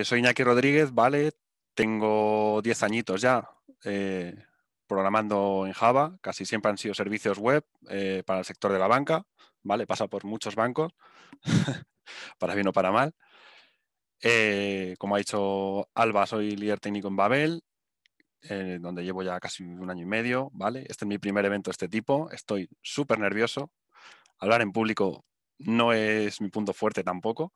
Eh, soy Iñaki Rodríguez, vale, tengo 10 añitos ya eh, programando en Java, casi siempre han sido servicios web eh, para el sector de la banca, vale, pasa por muchos bancos, para bien o para mal. como ha dicho Alba, soy líder técnico en Babel, donde llevo ya casi un año y medio, ¿vale? Este es mi primer evento de este tipo, estoy súper nervioso. Hablar en público no es mi punto fuerte tampoco,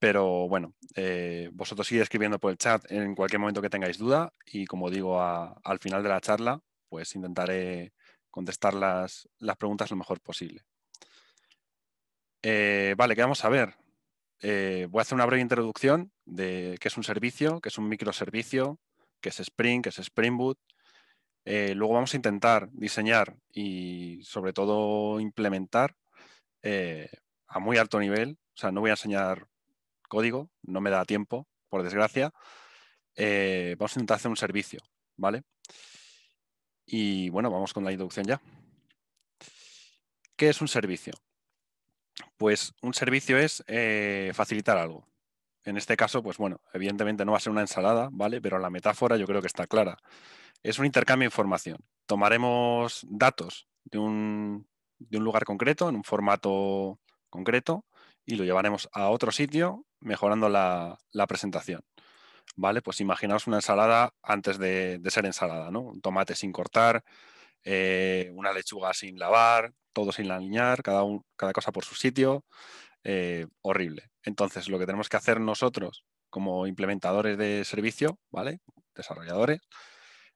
pero bueno, eh, vosotros sigue escribiendo por el chat en cualquier momento que tengáis duda y como digo, al final de la charla, pues intentaré contestar las, las preguntas lo mejor posible. Eh, vale, ¿qué vamos a ver? Eh, voy a hacer una breve introducción de qué es un servicio, qué es un microservicio, qué es Spring, qué es Spring Boot. luego vamos a intentar diseñar y sobre todo implementar a muy alto nivel. O sea, no voy a enseñar código, no me da tiempo, por desgracia. Eh, vamos a intentar hacer un servicio, ¿vale? Y bueno, vamos con la introducción ya. ¿Qué es un servicio? Pues un servicio es eh, facilitar algo. En este caso, pues bueno, evidentemente no va a ser una ensalada, ¿vale? Pero la metáfora yo creo que está clara. Es un intercambio de información. Tomaremos datos de un, de un lugar concreto, en un formato concreto, y lo llevaremos a otro sitio mejorando la, presentación. ¿Vale? Pues imaginaos una ensalada antes de, ser ensalada, ¿no? Un tomate sin cortar, eh, una lechuga sin lavar, todo sin alinear, cada, cada cosa por su sitio, eh, horrible. Entonces, lo que tenemos que hacer nosotros como implementadores de servicio, ¿vale? Desarrolladores,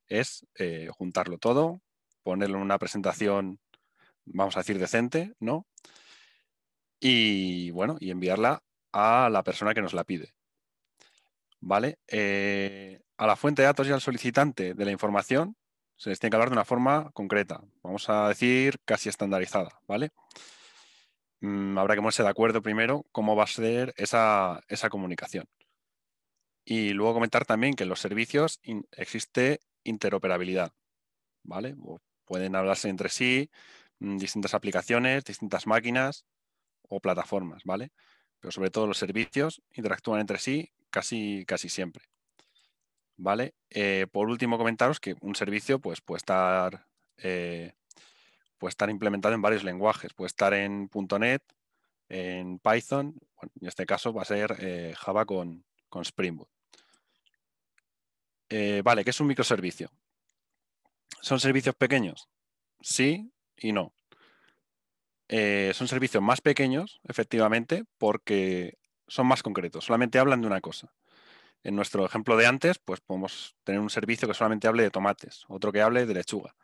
es eh, juntarlo todo, ponerlo en una presentación, vamos a decir, decente, ¿no? Y bueno, y enviarla a la persona que nos la pide. ¿Vale? Eh, a la fuente de datos y al solicitante de la información se les tiene que hablar de una forma concreta, vamos a decir casi estandarizada, ¿vale? Mm, habrá que ponerse de acuerdo primero cómo va a ser esa, comunicación. Y luego comentar también que en los servicios existe interoperabilidad, ¿vale? pueden hablarse entre sí, mm, distintas aplicaciones, distintas máquinas o plataformas, ¿vale? pero sobre todo los servicios interactúan entre sí casi, casi siempre. ¿Vale? Eh, por último, comentaros que un servicio pues, puede, estar, eh, estar implementado en varios lenguajes. Puede estar en .NET, en Python, en este caso va a ser eh, Java con, con, Spring Boot. vale, ¿qué es un microservicio? ¿Son servicios pequeños? Sí y no. Eh, son servicios más pequeños, efectivamente, porque son más concretos, solamente hablan de una cosa. En nuestro ejemplo de antes, pues podemos tener un servicio que solamente hable de tomates, otro que hable de lechuga.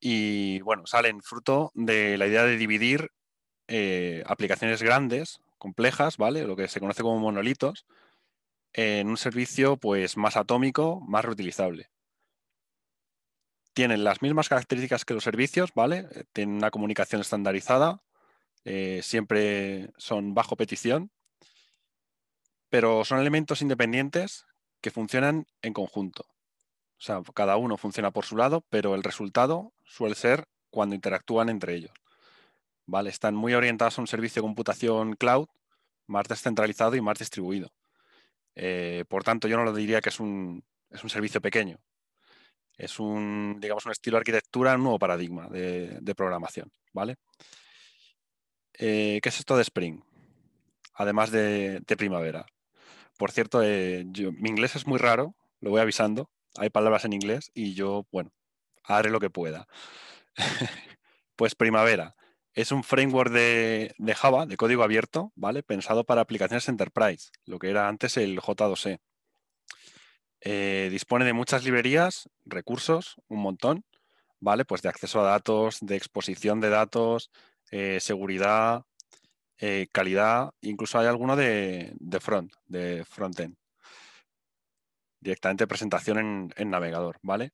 Y bueno, salen fruto de la idea de dividir eh, aplicaciones grandes, complejas, ¿vale? Lo que se conoce como monolitos, en un servicio pues más atómico, más reutilizable tienen las mismas características que los servicios, ¿vale? Eh, tienen una comunicación estandarizada, eh, siempre son bajo petición, pero son elementos independientes que funcionan en conjunto. O sea, cada uno funciona por su lado, pero el resultado suele ser cuando interactúan entre ellos. ¿Vale? Están muy orientados a un servicio de computación cloud más descentralizado y más distribuido. Eh, por tanto, yo no lo diría que es es un servicio pequeño es un, digamos, un estilo de arquitectura, un nuevo paradigma de, programación, ¿vale? Eh, ¿Qué es esto de Spring? Además de, primavera. Por cierto, eh, mi inglés es muy raro, lo voy avisando. Hay palabras en inglés y yo, bueno, haré lo que pueda. pues primavera. Es un framework de, Java, de código abierto, ¿vale? Pensado para aplicaciones enterprise, lo que era antes el j 2 c e. Eh, dispone de muchas librerías, recursos, un montón, ¿vale? Pues de acceso a datos, de exposición de datos, eh, seguridad, eh, calidad, incluso hay alguno de, front, de frontend. Directamente presentación en, navegador, ¿vale?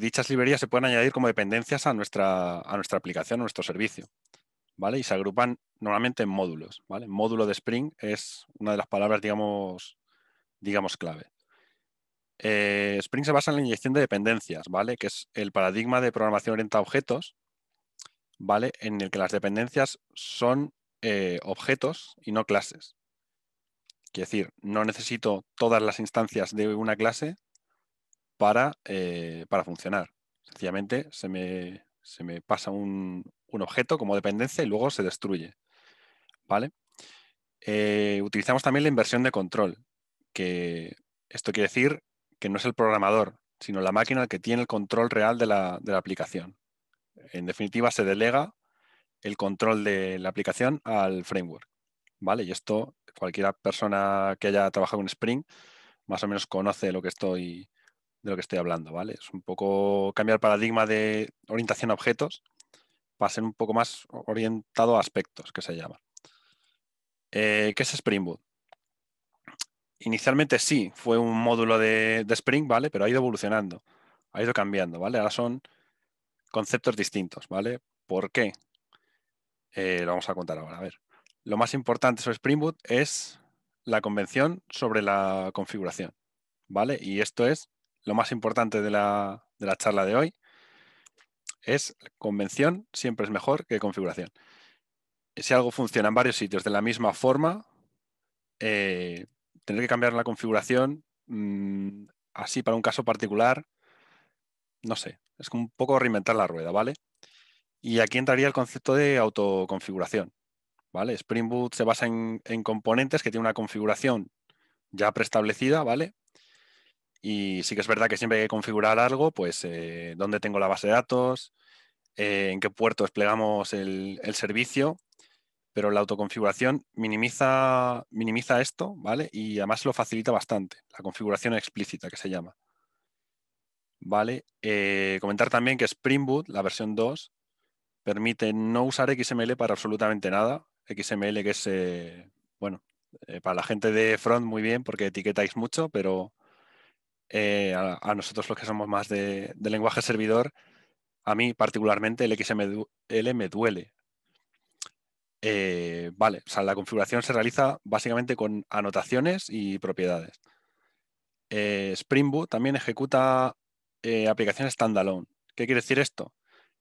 dichas librerías se pueden añadir como dependencias a nuestra, a nuestra aplicación, a nuestro servicio, ¿vale? Y se agrupan normalmente en módulos, Módulo de Spring es una de las palabras, digamos, digamos clave. Eh, Spring se basa en la inyección de dependencias, ¿vale? Que es el paradigma de programación orientada a objetos, ¿vale? En el que las dependencias son eh, objetos y no clases. Quiere decir, no necesito todas las instancias de una clase para, eh, funcionar. Sencillamente se me, se me pasa un, objeto como dependencia y luego se destruye. ¿Vale? utilizamos también la inversión de control, que esto quiere decir que no es el programador, sino la máquina que tiene el control real de la, aplicación. En definitiva, se delega el control de la aplicación al framework. ¿Vale? Y esto, cualquier persona que haya trabajado en Spring, más o menos conoce lo que estoy, de lo que estoy hablando. ¿vale? Es un poco cambiar el paradigma de orientación a objetos para ser un poco más orientado a aspectos, que se llama. Eh, ¿Qué es Spring Boot? inicialmente sí, fue un módulo de, Spring, ¿vale? Pero ha ido evolucionando, ha ido cambiando, ¿vale? Ahora son conceptos distintos, ¿vale? ¿Por qué? Eh, lo vamos a contar ahora, a ver. Lo más importante sobre Spring Boot es la convención sobre la configuración, ¿vale? Y esto es lo más importante de la, charla de hoy. Es convención siempre es mejor que configuración. Si algo funciona en varios sitios de la misma forma, eh, tener que cambiar la configuración mm, así para un caso particular, no sé, es un poco reinventar la rueda, ¿vale? Y aquí entraría el concepto de autoconfiguración, ¿vale? Spring Boot se basa en, componentes que tienen una configuración ya preestablecida, ¿vale? Y sí que es verdad que siempre hay que configurar algo, pues eh, dónde tengo la base de datos, eh, en qué puerto desplegamos el, el servicio, pero la autoconfiguración minimiza, minimiza esto, ¿vale? Y además lo facilita bastante, la configuración explícita que se llama. ¿Vale? Eh, comentar también que Spring Boot, la versión 2, permite no usar XML para absolutamente nada. XML que es, eh, bueno, eh, para la gente de front muy bien porque etiquetáis mucho, pero a, nosotros los que somos más de, de lenguaje servidor, a mí particularmente el XML me duele. Eh, vale, o sea, la configuración se realiza básicamente con anotaciones y propiedades. Eh, Spring Boot también ejecuta eh, aplicaciones standalone. ¿Qué quiere decir esto?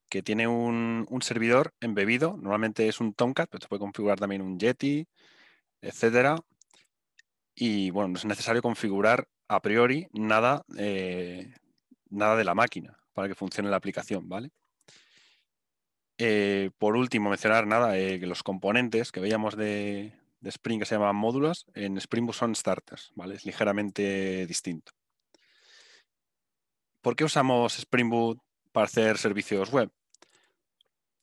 Que tiene un, servidor embebido, normalmente es un Tomcat, pero se puede configurar también un Yeti, etcétera. Y bueno, no es necesario configurar a priori nada, nada de la máquina para que funcione la aplicación, ¿vale? Eh, por último, mencionar nada, eh, que los componentes que veíamos de, Spring que se llamaban módulos, en Spring Boot son starters, ¿vale? Es ligeramente distinto. ¿Por qué usamos Spring Boot para hacer servicios web?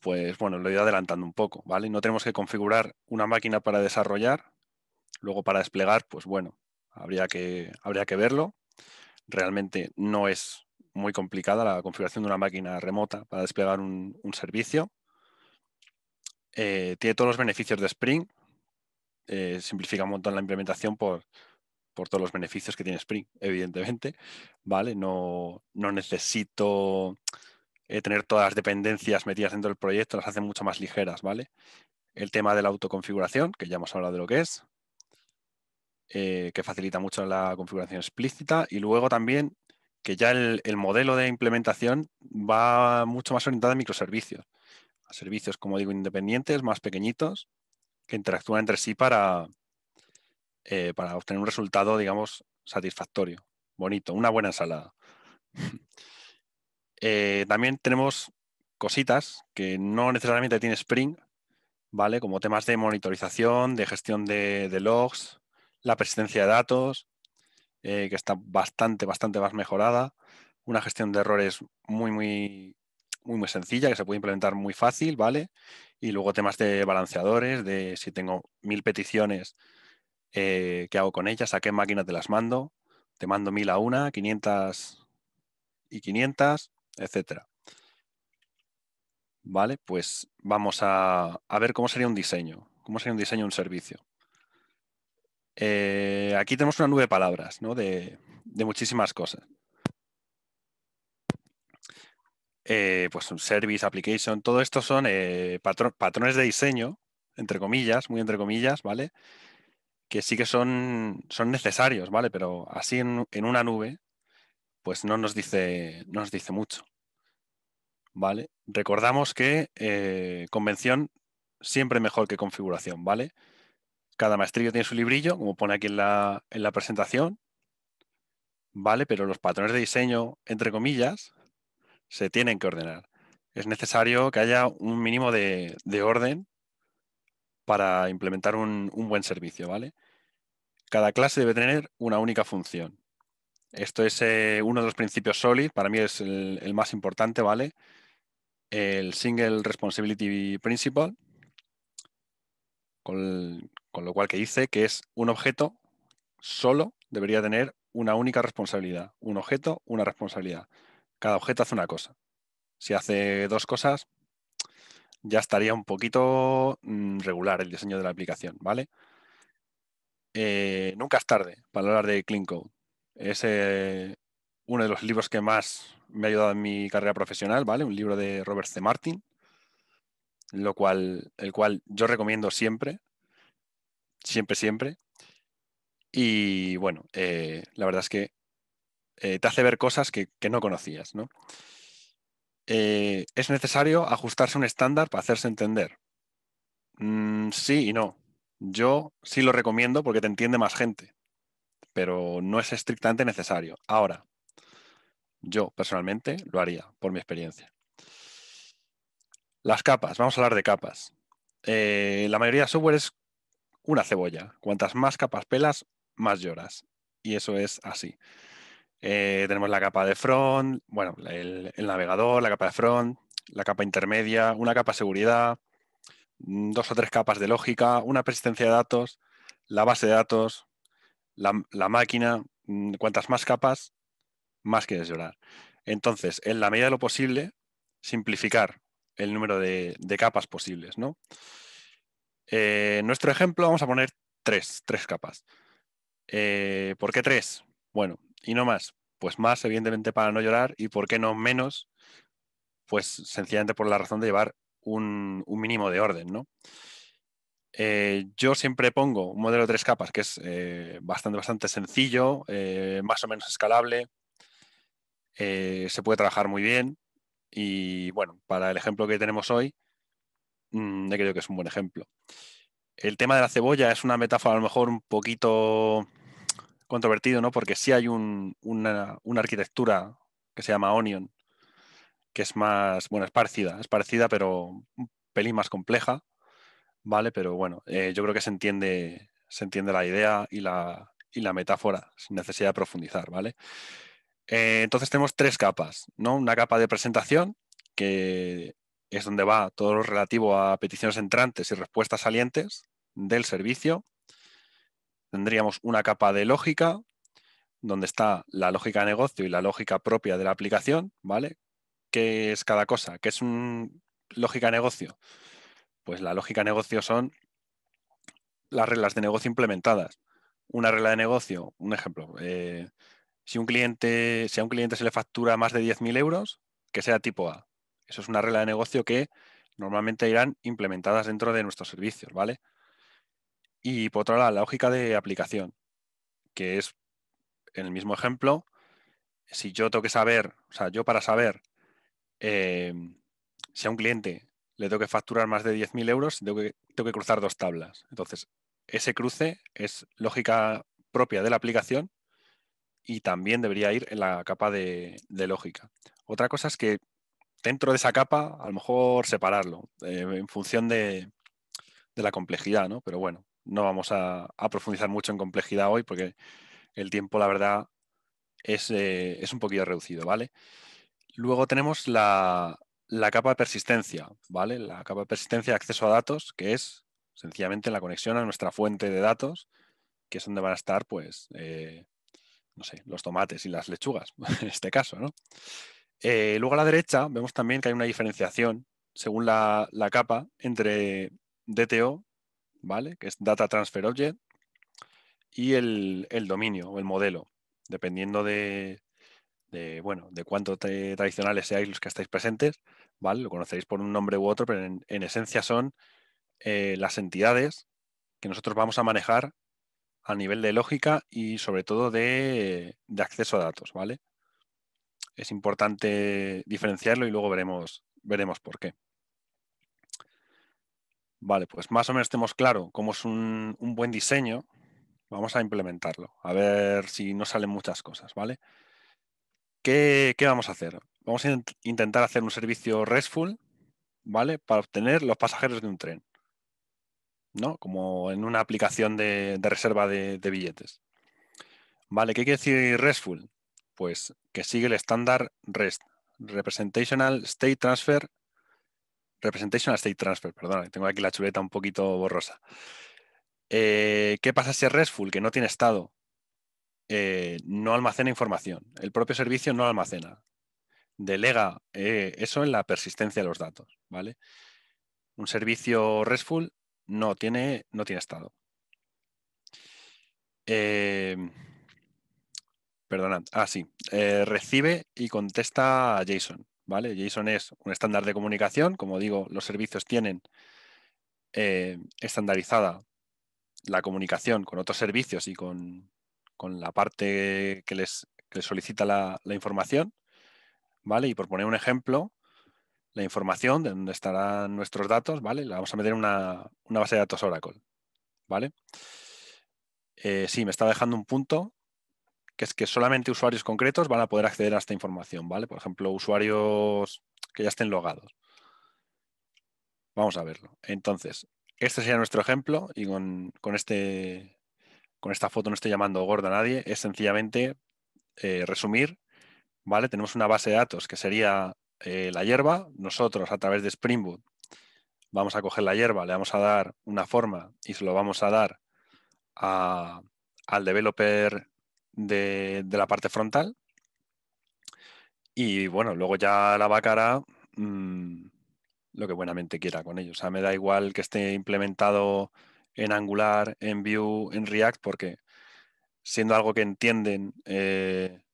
Pues bueno, lo he ido adelantando un poco, ¿vale? No tenemos que configurar una máquina para desarrollar, luego para desplegar, pues bueno, habría que, habría que verlo. Realmente no es muy complicada la configuración de una máquina remota para desplegar un, servicio. Eh, tiene todos los beneficios de Spring. Eh, simplifica un montón la implementación por, todos los beneficios que tiene Spring, evidentemente. ¿vale? No, necesito eh, tener todas las dependencias metidas dentro del proyecto, las hace mucho más ligeras. ¿vale? El tema de la autoconfiguración, que ya hemos hablado de lo que es, que facilita mucho la configuración explícita. Y luego también que ya el, modelo de implementación va mucho más orientado a microservicios, a servicios, como digo, independientes, más pequeñitos, que interactúan entre sí para, eh, para obtener un resultado, digamos, satisfactorio, bonito, una buena ensalada. Eh, también tenemos cositas que no necesariamente tiene Spring, ¿vale? Como temas de monitorización, de gestión de, logs, la presencia de datos, eh, que está bastante, bastante más mejorada, una gestión de errores muy, muy, muy, muy sencilla, que se puede implementar muy fácil, ¿vale? Y luego temas de balanceadores, de si tengo mil peticiones, eh, ¿qué hago con ellas? ¿A qué máquinas te las mando? Te mando mil a una, 500 y 500, etcétera. ¿Vale? Pues vamos a, a ver cómo sería un diseño, cómo sería un diseño de un servicio. Eh, aquí tenemos una nube de palabras, ¿no? de, muchísimas cosas. Eh, pues un service, application, todo esto son eh, patrones de diseño, entre comillas, muy entre comillas, ¿vale? Que sí que son, necesarios, ¿vale? Pero así en, una nube, pues no nos dice, nos dice mucho, ¿vale? Recordamos que convención siempre mejor que configuración, ¿vale? Cada maestrillo tiene su librillo, como pone aquí en la, presentación, ¿vale? Pero los patrones de diseño, entre comillas, se tienen que ordenar. Es necesario que haya un mínimo de, orden para implementar un, buen servicio, ¿vale? Cada clase debe tener una única función. Esto es eh, uno de los principios SOLID, para mí es el, el más importante, ¿vale? El Single Responsibility Principle, con, lo cual que dice que es un objeto solo debería tener una única responsabilidad. Un objeto, una responsabilidad. Cada objeto hace una cosa. Si hace dos cosas, ya estaría un poquito mm, regular el diseño de la aplicación, ¿vale? Eh, nunca es tarde para hablar de Clean Code. Es eh, uno de los libros que más me ha ayudado en mi carrera profesional, ¿vale? Un libro de Robert C. Martin, lo cual, el cual yo recomiendo siempre, siempre, siempre. Y bueno, eh, la verdad es que eh, te hace ver cosas que, no conocías. ¿no? Eh, ¿Es necesario ajustarse a un estándar para hacerse entender? Mm, sí y no. Yo sí lo recomiendo porque te entiende más gente, pero no es estrictamente necesario. Ahora, yo personalmente lo haría por mi experiencia. Las capas, vamos a hablar de capas. Eh, la mayoría de software es una cebolla. Cuantas más capas pelas, más lloras. Y eso es así. Eh, tenemos la capa de front, bueno, el, navegador, la capa de front, la capa intermedia, una capa de seguridad, mm, dos o tres capas de lógica, una persistencia de datos, la base de datos, la, la máquina. Mm, cuantas más capas, más quieres llorar. Entonces, en la medida de lo posible, simplificar el número de, capas posibles. ¿no? Eh, nuestro ejemplo vamos a poner tres, capas. Eh, ¿Por qué tres? Bueno, y no más. Pues más, evidentemente, para no llorar. ¿Y por qué no menos? Pues sencillamente por la razón de llevar un, mínimo de orden, eh, yo siempre pongo un modelo de tres capas que es bastante, bastante sencillo, más o menos escalable, se puede trabajar muy bien y bueno, para el ejemplo que tenemos hoy, mm, creo que es un buen ejemplo. El tema de la cebolla es una metáfora a lo mejor un poquito controvertido, ¿no? Porque sí hay una, arquitectura que se llama Onion, que es más, bueno, es parecida, es parecida, pero un pelín más compleja, ¿vale? Pero bueno, eh, yo creo que se entiende, se entiende la idea y la, y la metáfora sin necesidad de profundizar, ¿vale? Eh, entonces tenemos tres capas, ¿no? Una capa de presentación, que es donde va todo lo relativo a peticiones entrantes y respuestas salientes del servicio. Tendríamos una capa de lógica, donde está la lógica de negocio y la lógica propia de la aplicación, ¿vale? ¿Qué es cada cosa? ¿Qué es una lógica de negocio? Pues la lógica de negocio son las reglas de negocio implementadas. Una regla de negocio, un ejemplo, eh, si un cliente, a un cliente se le factura más de 10.000 euros, que sea tipo A. Eso es una regla de negocio que normalmente irán implementadas dentro de nuestros servicios, ¿vale? Y por otra lado, la lógica de aplicación, que es en el mismo ejemplo, si yo tengo que saber, o sea, yo para saber eh, si a un cliente le tengo que facturar más de 10.000 euros, que, tengo que cruzar dos tablas. Entonces, ese cruce es lógica propia de la aplicación y también debería ir en la capa de, lógica. Otra cosa es que dentro de esa capa, a lo mejor separarlo eh, en función de, la complejidad, ¿no? Pero bueno, no vamos a, profundizar mucho en complejidad hoy porque el tiempo, la verdad, es, eh, un poquito reducido, ¿vale? Luego tenemos la, capa de persistencia, ¿vale? La capa de persistencia de acceso a datos, que es sencillamente la conexión a nuestra fuente de datos, que es donde van a estar, pues, eh, no sé, los tomates y las lechugas, en este caso, ¿no? Eh, luego a la derecha vemos también que hay una diferenciación según la, capa entre DTO, ¿vale? Que es Data Transfer Object, y el, dominio o el modelo, dependiendo de, bueno, de cuánto tradicionales seáis los que estáis presentes, ¿vale? Lo conocéis por un nombre u otro, pero en, esencia son eh, las entidades que nosotros vamos a manejar a nivel de lógica y sobre todo de, acceso a datos, ¿vale? Es importante diferenciarlo y luego veremos, veremos por qué. Vale, pues más o menos tenemos claro cómo es un, buen diseño. Vamos a implementarlo, a ver si no salen muchas cosas, ¿vale? ¿Qué, qué vamos a hacer? Vamos a intentar hacer un servicio RESTful, ¿vale? Para obtener los pasajeros de un tren. ¿no? Como en una aplicación de, reserva de, billetes. Vale, ¿qué quiere decir RESTful? Pues que sigue el estándar REST, Representational State Transfer, Representational State Transfer, perdón, tengo aquí la chuleta un poquito borrosa. Eh, ¿Qué pasa si es RESTful? Que no tiene estado, eh, no almacena información, el propio servicio no almacena, delega eh, eso en la persistencia de los datos, ¿vale? Un servicio RESTful no tiene, no tiene estado. Eh, perdonad, ah, sí. Eh, recibe y contesta a JSON. ¿vale? JSON es un estándar de comunicación. Como digo, los servicios tienen eh, estandarizada la comunicación con otros servicios y con, la parte que les, solicita la, la, información. ¿vale? Y por poner un ejemplo, la información de dónde estarán nuestros datos, ¿vale? La vamos a meter en una, base de datos Oracle, ¿vale? Eh, sí, me está dejando un punto que es que solamente usuarios concretos van a poder acceder a esta información, ¿vale? Por ejemplo, usuarios que ya estén logados. Vamos a verlo. Entonces, este sería nuestro ejemplo y con, este, esta foto no estoy llamando gorda a nadie, es sencillamente eh, resumir, ¿vale? Tenemos una base de datos que sería eh, la hierba, nosotros a través de Spring Boot vamos a coger la hierba, le vamos a dar una forma y se lo vamos a dar al developer de, de, la parte frontal. Y bueno, luego ya la vaca mm, lo que buenamente quiera con ello. O sea, me da igual que esté implementado en Angular, en Vue, en React, porque siendo algo que entienden eh,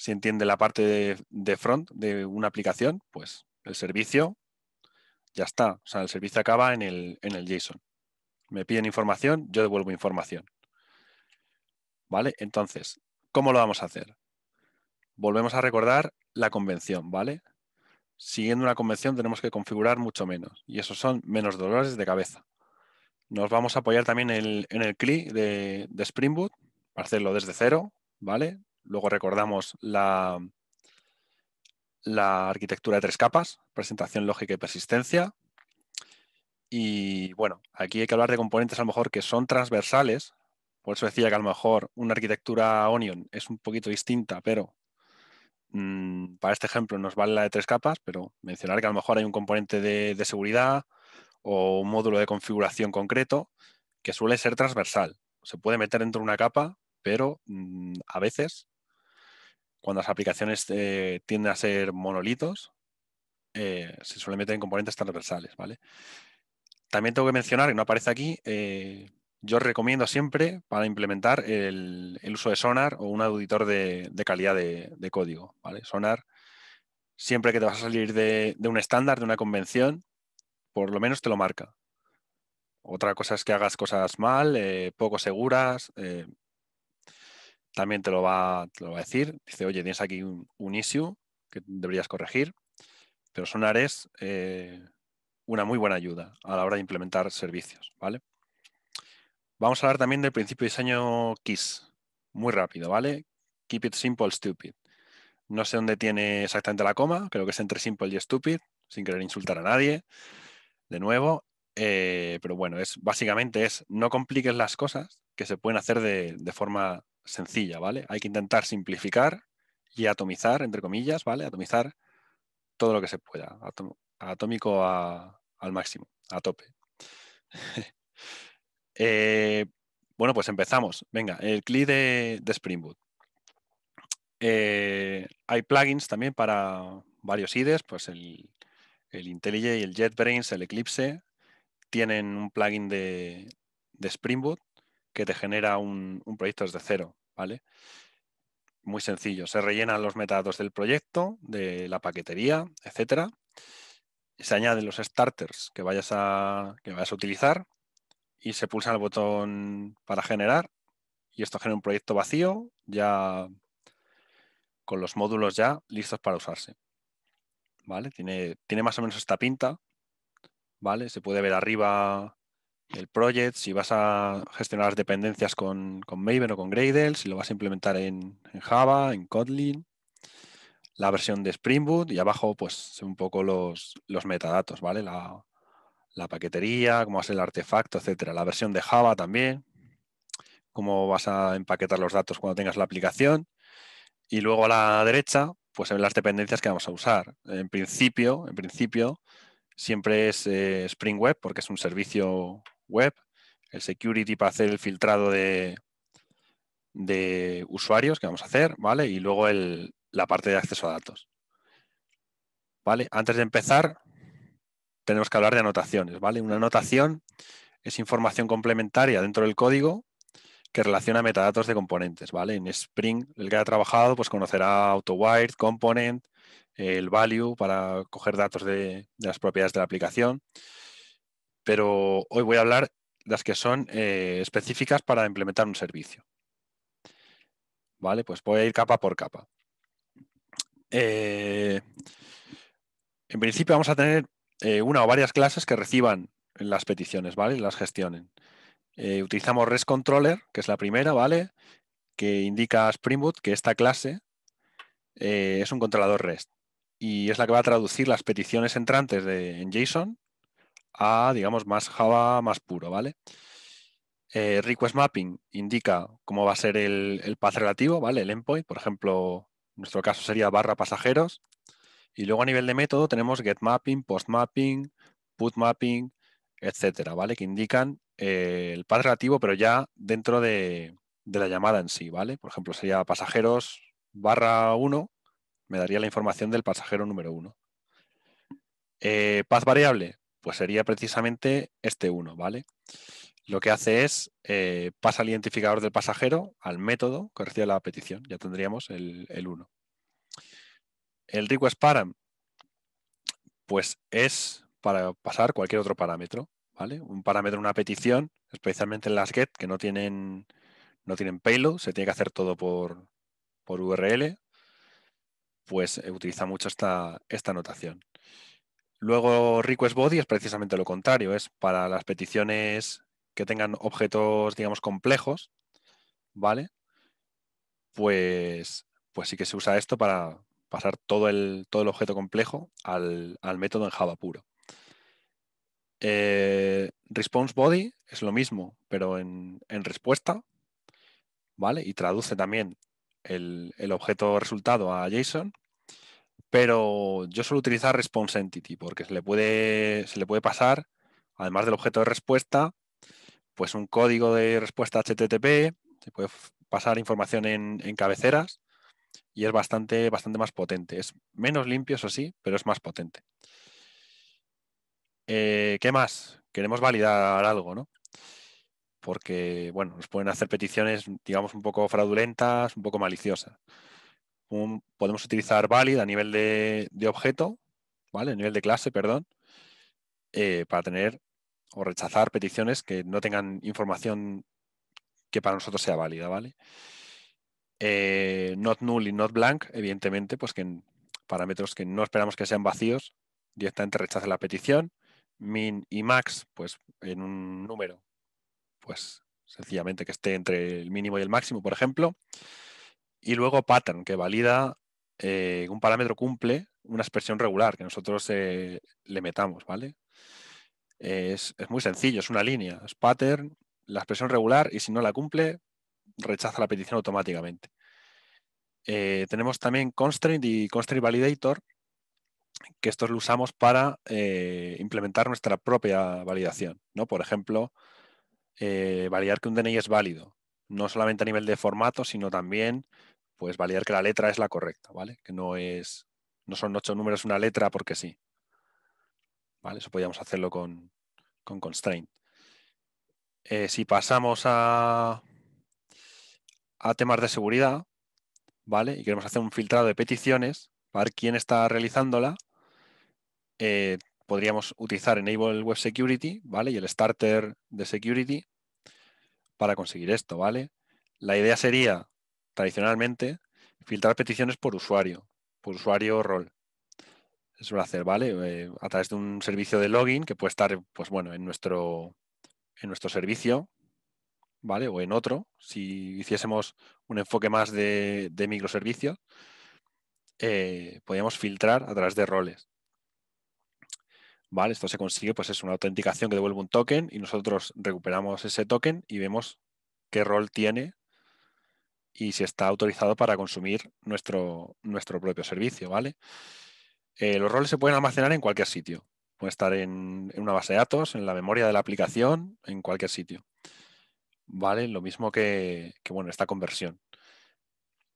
si entiende la parte de, front de una aplicación, pues el servicio ya está. O sea, el servicio acaba en el, JSON. Me piden información, yo devuelvo información. ¿Vale? Entonces, ¿cómo lo vamos a hacer? Volvemos a recordar la convención, ¿vale? Siguiendo una convención tenemos que configurar mucho menos y esos son menos dolores de cabeza. Nos vamos a apoyar también en el, en CLI de, de Spring Boot para hacerlo desde cero, ¿vale? Luego recordamos la, la arquitectura de tres capas, presentación lógica y persistencia. Y bueno, aquí hay que hablar de componentes a lo mejor que son transversales. Por eso decía que a lo mejor una arquitectura Onion es un poquito distinta, pero mm, para este ejemplo nos vale la de tres capas, pero mencionar que a lo mejor hay un componente de, de seguridad o un módulo de configuración concreto que suele ser transversal. Se puede meter dentro de una capa pero mm, a veces, cuando las aplicaciones eh, tienden a ser monolitos, eh, se suelen meter en componentes transversales, ¿vale? También tengo que mencionar, y no aparece aquí, eh, yo recomiendo siempre para implementar el, uso de Sonar o un auditor de, calidad de, código, Sonar, siempre que te vas a salir de, un estándar, de una convención, por lo menos te lo marca. Otra cosa es que hagas cosas mal, poco seguras, también te lo va, lo va a decir. Dice, oye, tienes aquí un, issue que deberías corregir, pero Sonar es eh, una muy buena ayuda a la hora de implementar servicios, ¿vale? Vamos a hablar también del principio de diseño KISS, muy rápido, ¿vale? Keep it simple, stupid. No sé dónde tiene exactamente la coma, creo que es entre simple y stupid, sin querer insultar a nadie, de nuevo. Eh, pero bueno, es, básicamente es no compliques las cosas que se pueden hacer de, de forma sencilla, ¿vale? Hay que intentar simplificar y atomizar, entre comillas, ¿vale? Atomizar todo lo que se pueda, atómico al máximo, a tope. Eh, bueno, pues empezamos. Venga, el CLI de, Spring Boot. Eh, hay plugins también para varios IDEs, pues el, IntelliJ, el JetBrains, el Eclipse, tienen un plugin de, Spring Boot que te genera un, un proyecto desde cero. ¿vale? Muy sencillo, se rellenan los metadatos del proyecto, de la paquetería, etcétera. Se añaden los starters que vayas a, a utilizar y se pulsa el botón para generar y esto genera un proyecto vacío ya con los módulos ya listos para usarse. ¿Vale? Tiene, tiene más o menos esta pinta. ¿Vale? Se puede ver arriba el project, si vas a gestionar las dependencias con, con Maven o con Gradle, si lo vas a implementar en, Java, en Kotlin, la versión de Spring Boot y abajo pues un poco los, metadatos, ¿vale? La, paquetería, cómo va a ser el artefacto, etcétera. La versión de Java también, cómo vas a empaquetar los datos cuando tengas la aplicación. Y luego a la derecha, pues en las dependencias que vamos a usar. En principio, en principio siempre es eh, Spring Web porque es un servicio web, el security para hacer el filtrado de, usuarios que vamos a hacer, ¿vale? Y luego la parte de acceso a datos. ¿Vale? Antes de empezar, tenemos que hablar de anotaciones, ¿vale? Una anotación es información complementaria dentro del código que relaciona metadatos de componentes, ¿vale? En Spring, el que ha trabajado, pues conocerá AutoWire, Component, el value para coger datos de, de las propiedades de la aplicación pero hoy voy a hablar de las que son eh, específicas para implementar un servicio. Vale, pues voy a ir capa por capa. Eh, en principio vamos a tener eh, una o varias clases que reciban las peticiones, ¿vale? Y las gestionen. utilizamos REST Controller, que es la primera, ¿vale? Que indica Spring Boot que esta clase es un controlador REST y es la que va a traducir las peticiones entrantes en JSON a, digamos, más Java más puro, ¿vale? Eh, request mapping indica cómo va a ser el, el path relativo, ¿vale? El endpoint, por ejemplo, en nuestro caso sería barra pasajeros. Y luego a nivel de método tenemos get mapping, post mapping, put mapping, etcétera, ¿vale? Que indican eh, el path relativo, pero ya dentro de, de la llamada en sí, ¿vale? Por ejemplo, sería pasajeros barra 1, me daría la información del pasajero número 1. Eh, paz variable, pues sería precisamente este 1, ¿vale? Lo que hace es eh, pasa el identificador del pasajero al método que recibe la petición. Ya tendríamos el, 1. El request param, pues es para pasar cualquier otro parámetro, ¿vale? Un parámetro, una petición, especialmente en las get que no tienen, no tienen payload, se tiene que hacer todo por, URL, pues eh, utiliza mucho esta, anotación Luego request body es precisamente lo contrario, es para las peticiones que tengan objetos, digamos, complejos, ¿vale? Pues, pues sí que se usa esto para pasar todo el, todo el objeto complejo al, método en Java puro. Eh, response body es lo mismo, pero en, en respuesta, ¿vale? Y traduce también el, el, objeto resultado a JSON pero yo suelo utilizar response entity porque se le puede, pasar, además del objeto de respuesta, pues un código de respuesta HTTP, se puede pasar información en, cabeceras y es bastante, bastante más potente. Es menos limpio, eso sí, pero es más potente. Eh, ¿Qué más? Queremos validar algo, ¿no? Porque, bueno, nos pueden hacer peticiones, digamos, un poco fraudulentas, un poco maliciosas podemos utilizar Válida a nivel de, objeto, ¿vale? A nivel de clase, perdón, eh, para tener o rechazar peticiones que no tengan información que para nosotros sea válida, ¿vale? Eh, not null y not blank, evidentemente, pues que en parámetros que no esperamos que sean vacíos, directamente rechaza la petición. Min y max, pues en un número, pues sencillamente que esté entre el mínimo y el máximo, por ejemplo. Y luego pattern, que valida eh, un parámetro cumple una expresión regular que nosotros eh, le metamos, ¿vale? Es, muy sencillo, es una línea, es pattern, la expresión regular y si no la cumple, rechaza la petición automáticamente. Eh, tenemos también constraint y constraint validator, que estos lo usamos para implementar nuestra propia validación. ¿no? Por ejemplo, validar que un DNI es válido, no solamente a nivel de formato, sino también pues validar que la letra es la correcta, ¿vale? Que no es, no son ocho números una letra porque sí. ¿Vale? Eso podríamos hacerlo con, constraint. Eh, si pasamos a, a temas de seguridad, ¿vale? Y queremos hacer un filtrado de peticiones para ver quién está realizándola, eh, podríamos utilizar Enable Web Security, ¿vale? Y el starter de security para conseguir esto, ¿vale? La idea sería tradicionalmente, filtrar peticiones por usuario, por usuario o rol. Eso lo hacer, ¿vale? Eh, a través de un servicio de login que puede estar, pues bueno, en nuestro, en nuestro servicio, ¿vale? O en otro, si hiciésemos un enfoque más de, de microservicios, eh, podríamos filtrar a través de roles. ¿Vale? Esto se consigue, pues es una autenticación que devuelve un token y nosotros recuperamos ese token y vemos qué rol tiene y si está autorizado para consumir nuestro, nuestro propio servicio, ¿vale? Eh, los roles se pueden almacenar en cualquier sitio. Puede estar en, una base de datos, en la memoria de la aplicación, en cualquier sitio. ¿Vale? Lo mismo que, bueno, esta conversión.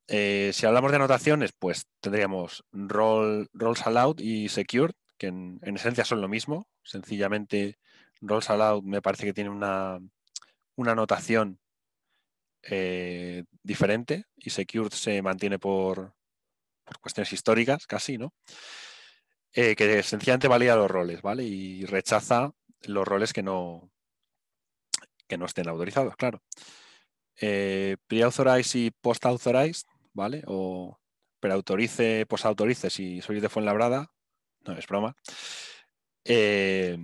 Eh, si hablamos de anotaciones, pues tendríamos roles allowed y secured, que en, esencia son lo mismo. Sencillamente, roles allowed me parece que tiene una, una anotación eh, diferente y Secure se mantiene por, cuestiones históricas casi, ¿no? Eh, que sencillamente valida los roles, ¿vale? Y rechaza los roles que no, que no estén autorizados, claro. Eh, pre-authorized y post-authorized, ¿vale? O preautorice, post-autorice si sois de Fuenlabrada, no es broma. Eh,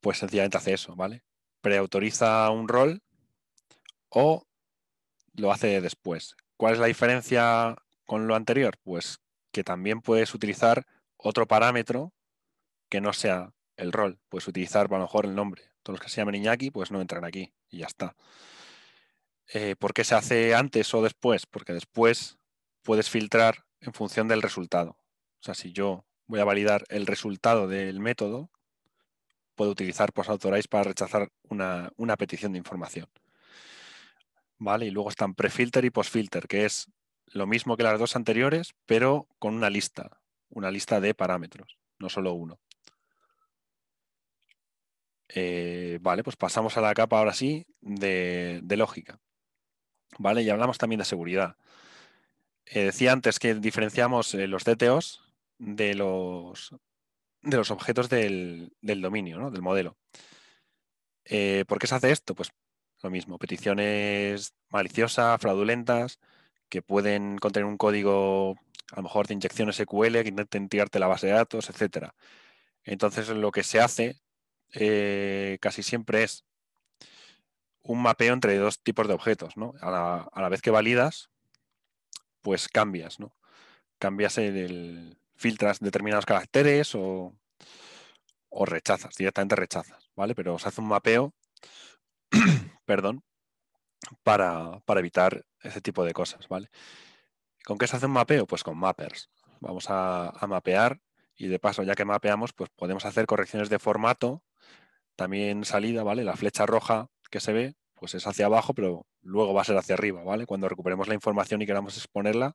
pues sencillamente hace eso, ¿vale? Preautoriza un rol o lo hace después. ¿Cuál es la diferencia con lo anterior? Pues que también puedes utilizar otro parámetro que no sea el rol. Puedes utilizar a lo mejor el nombre. Todos los que se llamen Iñaki, pues no entran aquí y ya está. Eh, ¿Por qué se hace antes o después? Porque después puedes filtrar en función del resultado. O sea, si yo voy a validar el resultado del método, puedo utilizar PostAuthorize pues, para rechazar una petición de información. Y luego están prefilter y postfilter, que es lo mismo que las dos anteriores, pero con una lista, una lista de parámetros, no solo uno. Eh, vale, pues pasamos a la capa ahora sí de, lógica. Vale, y hablamos también de seguridad. Eh, decía antes que diferenciamos eh, los DTOs de los, de los objetos del, dominio, ¿no? del modelo. ¿Por qué se hace esto? Pues lo mismo, peticiones maliciosas, fraudulentas, que pueden contener un código, a lo mejor de inyecciones SQL, que intenten tirarte la base de datos, etc. Entonces, lo que se hace eh, casi siempre es un mapeo entre dos tipos de objetos. ¿no? A, la, vez que validas, pues cambias, ¿no? Cambias el, filtras determinados caracteres o, rechazas, directamente rechazas, ¿vale? Pero se hace un mapeo perdón, para, evitar ese tipo de cosas, ¿vale? ¿Con qué se hace un mapeo? Pues con mappers. Vamos a, mapear y de paso, ya que mapeamos, pues podemos hacer correcciones de formato, también salida, ¿vale? La flecha roja que se ve, pues es hacia abajo, pero luego va a ser hacia arriba, ¿vale? Cuando recuperemos la información y queramos exponerla,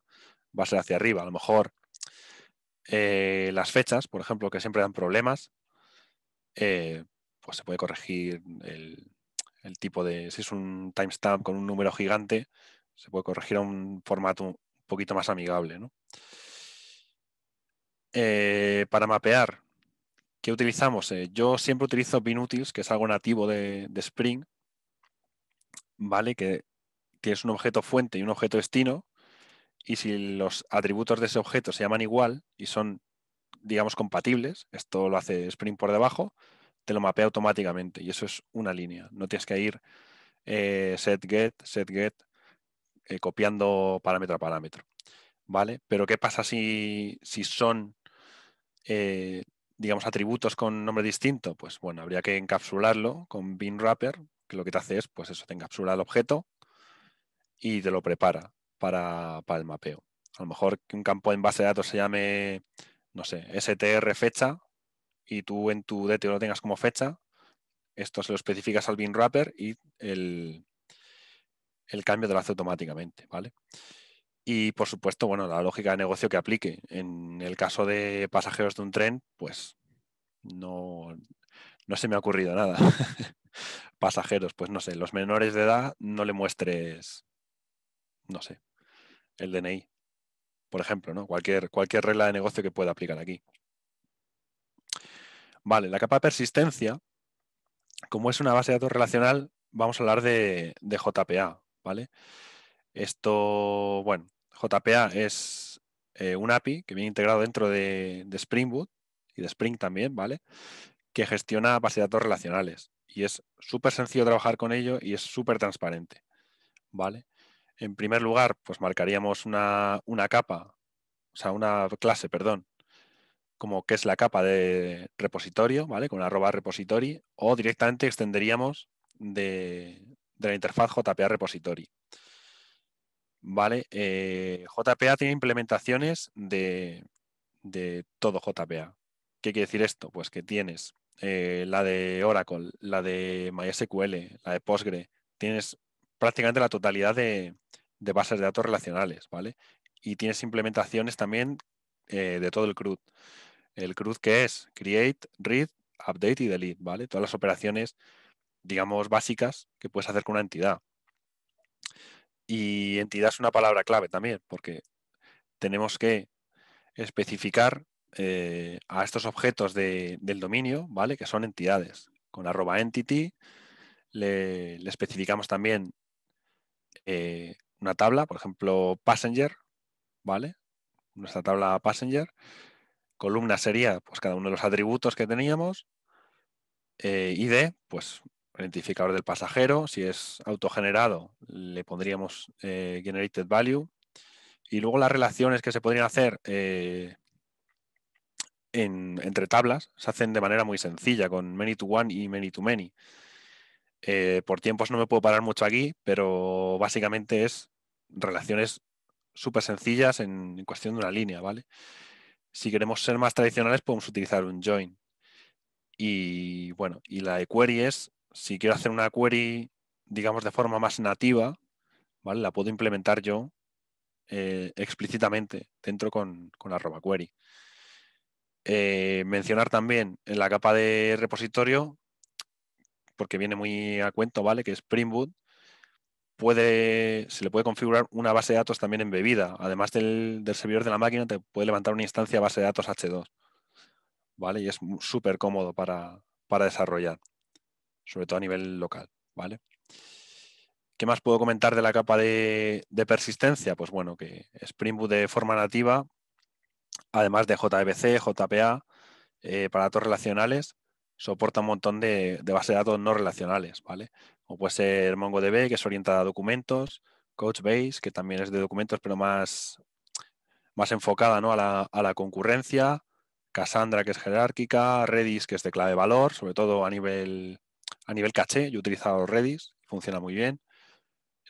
va a ser hacia arriba. A lo mejor eh, las fechas, por ejemplo, que siempre dan problemas, eh, pues se puede corregir el, el tipo de, si es un timestamp con un número gigante, se puede corregir a un formato un poquito más amigable. ¿no? Eh, para mapear, ¿qué utilizamos? Eh, yo siempre utilizo Binutils, que es algo nativo de, de, Spring, ¿vale? Que tienes un objeto fuente y un objeto destino, y si los atributos de ese objeto se llaman igual y son, digamos, compatibles, esto lo hace Spring por debajo, te lo mapea automáticamente y eso es una línea. No tienes que ir eh, set get, set get, eh, copiando parámetro a parámetro. ¿Vale? Pero ¿qué pasa si, si son, eh, digamos, atributos con nombre distinto? Pues bueno, habría que encapsularlo con bin que lo que te hace es, pues eso, te encapsula el objeto y te lo prepara para, para el mapeo. A lo mejor que un campo en base de datos se llame, no sé, str fecha y tú en tu DTO lo tengas como fecha, esto se lo especificas al bin wrapper y el, el cambio te lo hace automáticamente, ¿vale? Y por supuesto, bueno, la lógica de negocio que aplique. En el caso de pasajeros de un tren, pues no, no se me ha ocurrido nada. pasajeros, pues no sé, los menores de edad no le muestres, no sé, el DNI, por ejemplo, ¿no? Cualquier, cualquier regla de negocio que pueda aplicar aquí. Vale, la capa de persistencia, como es una base de datos relacional, vamos a hablar de, JPA, ¿vale? Esto, bueno, JPA es eh, un API que viene integrado dentro de, de, Spring Boot y de Spring también, ¿vale? Que gestiona bases de datos relacionales y es súper sencillo trabajar con ello y es súper transparente, ¿vale? En primer lugar, pues marcaríamos una, una capa, o sea, una clase, perdón, como que es la capa de repositorio, ¿vale? Con arroba repository, o directamente extenderíamos de, la interfaz JPA repository. ¿Vale? Eh, JPA tiene implementaciones de, todo JPA. ¿Qué quiere decir esto? Pues que tienes eh, la de Oracle, la de MySQL, la de Postgre, tienes prácticamente la totalidad de, bases de datos relacionales, ¿vale? Y tienes implementaciones también eh, de todo el CRUD. El CRUD que es create, read, update y delete, ¿vale? Todas las operaciones, digamos, básicas que puedes hacer con una entidad. Y entidad es una palabra clave también, porque tenemos que especificar eh, a estos objetos del dominio, ¿vale? Que son entidades. Con arroba entity le, especificamos también eh, una tabla, por ejemplo, passenger, ¿vale? Nuestra tabla passenger columna sería pues, cada uno de los atributos que teníamos. ID, eh, pues identificador del pasajero. Si es autogenerado, le pondríamos eh, generated value. Y luego las relaciones que se podrían hacer eh, en, entre tablas se hacen de manera muy sencilla, con many to one y many to many. por tiempos no me puedo parar mucho aquí, pero básicamente es relaciones súper sencillas en, cuestión de una línea, ¿vale? Si queremos ser más tradicionales, podemos utilizar un join. Y bueno, y la de query es, si quiero hacer una query, digamos, de forma más nativa, La puedo implementar yo eh, explícitamente dentro con, con arroba query. Eh, mencionar también en la capa de repositorio, porque viene muy a cuento, ¿vale? Que es Spring se le puede configurar una base de datos también embebida. Además del, servidor de la máquina, te puede levantar una instancia base de datos H2. ¿Vale? Y es súper cómodo para, desarrollar, sobre todo a nivel local. ¿Vale? ¿Qué más puedo comentar de la capa de, persistencia? Pues bueno, que Spring Boot de forma nativa, además de JBC, JPA, eh, para datos relacionales, soporta un montón de, de bases de datos no relacionales, ¿vale? O puede ser MongoDB, que es orientada a documentos, Couchbase, que también es de documentos, pero más, más enfocada ¿no? a, la, a, la, concurrencia, Cassandra, que es jerárquica, Redis, que es de clave valor, sobre todo a nivel, a nivel caché, yo he utilizado Redis, funciona muy bien,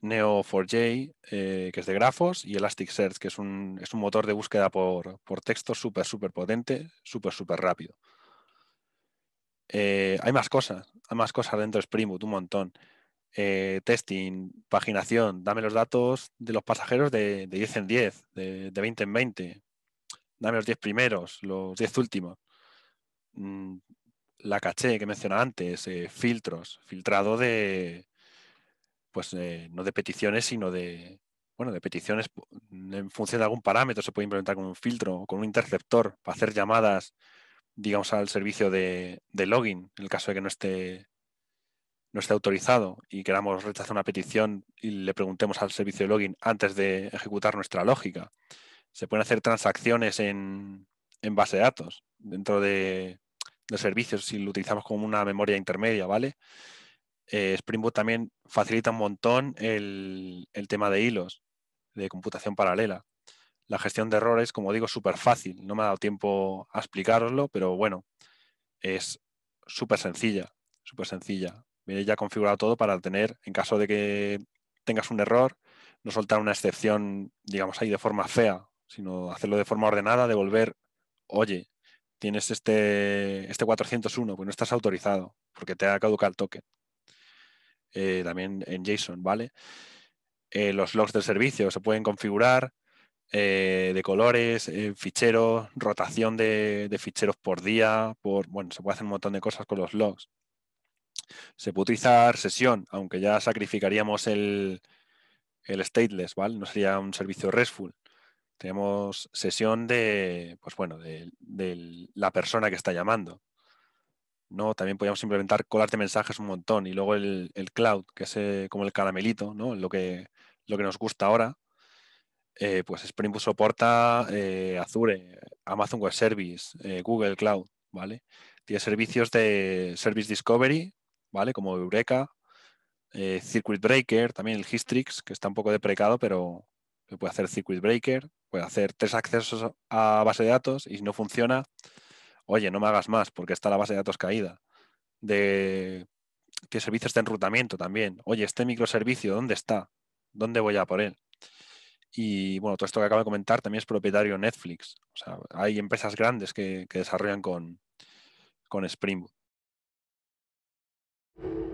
Neo4j, eh, que es de grafos, y Elasticsearch, que es un, es un motor de búsqueda por, por texto súper, súper potente, súper, súper rápido. Eh, hay más cosas, hay más cosas dentro de Spring Boot, un montón. Eh, testing, paginación, dame los datos de los pasajeros de, 10 en 10, de, 20 en 20, dame los 10 primeros, los 10 últimos. Mm, la caché que mencionaba antes, eh, filtros, filtrado de, pues no de peticiones, sino de, bueno, de peticiones en función de algún parámetro, se puede implementar con un filtro, o con un interceptor para hacer llamadas digamos, al servicio de, login, en el caso de que no esté, no esté autorizado y queramos rechazar una petición y le preguntemos al servicio de login antes de ejecutar nuestra lógica. Se pueden hacer transacciones en, en base de datos dentro de, de, servicios si lo utilizamos como una memoria intermedia, ¿vale? Eh, Spring Boot también facilita un montón el, el tema de hilos de computación paralela la gestión de errores, como digo, súper fácil. No me ha dado tiempo a explicaroslo, pero bueno, es súper sencilla, súper sencilla. Viene ya configurado todo para tener, en caso de que tengas un error, no soltar una excepción, digamos ahí, de forma fea, sino hacerlo de forma ordenada, devolver, oye, tienes este, este 401, pues no estás autorizado, porque te ha caducado el token. Eh, también en JSON, ¿vale? Eh, los logs del servicio se pueden configurar, eh, de colores, eh, ficheros, rotación de, ficheros por día, por, bueno, se puede hacer un montón de cosas con los logs. Se puede utilizar sesión, aunque ya sacrificaríamos el, stateless, ¿vale? No sería un servicio RESTful. Tenemos sesión de, pues bueno, de, la persona que está llamando. ¿no? También podríamos implementar colarte mensajes un montón y luego el, cloud, que es eh, como el caramelito, ¿no? Lo que, lo que nos gusta ahora, eh, pues Spring Boot soporta eh, Azure, Amazon Web Service, eh, Google Cloud, ¿vale? Tiene servicios de Service Discovery, ¿vale? Como Eureka, Circuit Breaker, también el Histrix, que está un poco deprecado, pero puede hacer Circuit Breaker, puede hacer tres accesos a base de datos y si no funciona, oye, no me hagas más porque está la base de datos caída. De que servicios de enrutamiento también. Oye, este microservicio, ¿dónde está? ¿Dónde voy a por él? Y bueno, todo esto que acabo de comentar también es propietario Netflix. O sea, hay empresas grandes que, desarrollan con, con Spring Boot.